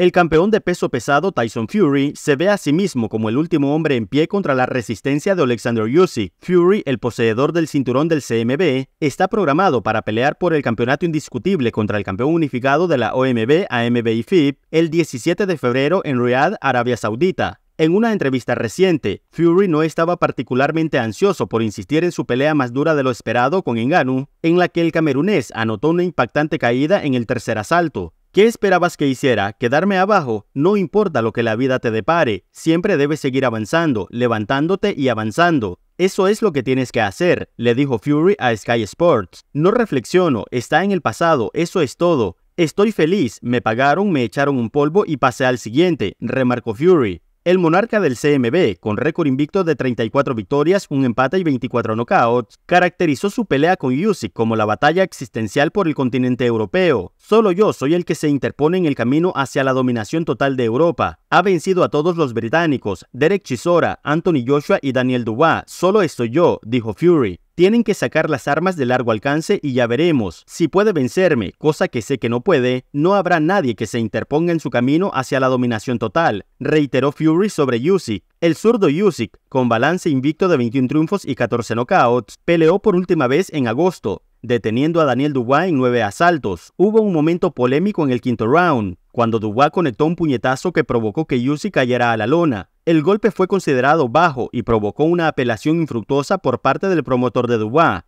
El campeón de peso pesado Tyson Fury se ve a sí mismo como el último hombre en pie contra la resistencia de Alexander Usyk. Fury, el poseedor del cinturón del CMB, está programado para pelear por el campeonato indiscutible contra el campeón unificado de la OMB, AMB y el 17 de febrero en Riyadh, Arabia Saudita. En una entrevista reciente, Fury no estaba particularmente ansioso por insistir en su pelea más dura de lo esperado con Enganu, en la que el camerunés anotó una impactante caída en el tercer asalto, ¿Qué esperabas que hiciera? ¿Quedarme abajo? No importa lo que la vida te depare, siempre debes seguir avanzando, levantándote y avanzando. Eso es lo que tienes que hacer, le dijo Fury a Sky Sports. No reflexiono, está en el pasado, eso es todo. Estoy feliz, me pagaron, me echaron un polvo y pasé al siguiente, remarcó Fury. El monarca del CMB, con récord invicto de 34 victorias, un empate y 24 knockouts, caracterizó su pelea con Usyk como la batalla existencial por el continente europeo. Solo yo soy el que se interpone en el camino hacia la dominación total de Europa. Ha vencido a todos los británicos, Derek Chisora, Anthony Joshua y Daniel Dubois. Solo estoy yo, dijo Fury. Tienen que sacar las armas de largo alcance y ya veremos. Si puede vencerme, cosa que sé que no puede, no habrá nadie que se interponga en su camino hacia la dominación total, reiteró Fury sobre Usyk. El zurdo Usyk, con balance invicto de 21 triunfos y 14 knockouts, peleó por última vez en agosto, deteniendo a Daniel Dubois en nueve asaltos. Hubo un momento polémico en el quinto round, cuando Dubois conectó un puñetazo que provocó que Usyk cayera a la lona. El golpe fue considerado bajo y provocó una apelación infructuosa por parte del promotor de Dubois,